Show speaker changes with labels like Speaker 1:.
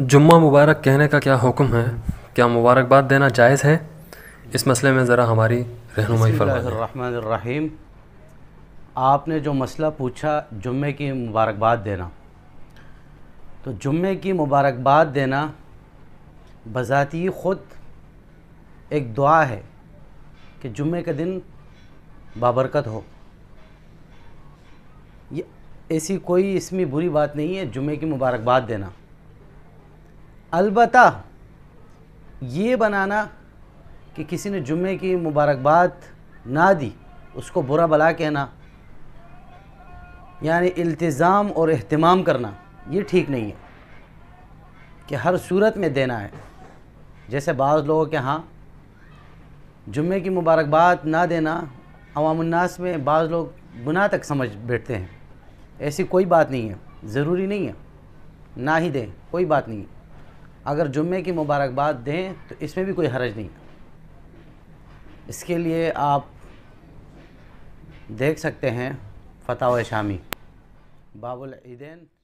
Speaker 1: जुम्मा मुबारक कहने का क्या हुक्म है क्या मुबारकबाद देना जायज़ है इस मसले में ज़रा हमारी रहनुमाई
Speaker 2: फरमाईम आपने जो मसला पूछा जुम्मे की मुबारकबाद देना तो जुम्मे की मुबारकबाद देना बज़ाती ख़ुद एक दुआ है कि जुम्मे के दिन बाबरकत हो ये ऐसी कोई इसमें बुरी बात नहीं है जुम्मे की मुबारकबाद देना अलबत् ये बनाना कि किसी ने जुम्मे की मुबारकबाद ना दी उसको बुरा भला कहना यानी इल्तिज़ाम और अहतमाम करना ये ठीक नहीं है कि हर सूरत में देना है जैसे बाज़ लोगों के यहाँ जुम्मे की मुबारकबाद ना देना अवामनास में बाज़ लोग गुनाह तक समझ बैठते हैं ऐसी कोई बात नहीं है ज़रूरी नहीं है ना ही दें कोई बात नहीं है अगर जुम्मे की मुबारकबाद दें तो इसमें भी कोई हरज नहीं इसके लिए आप देख सकते हैं फ़तह शामी बाबुल ईदैन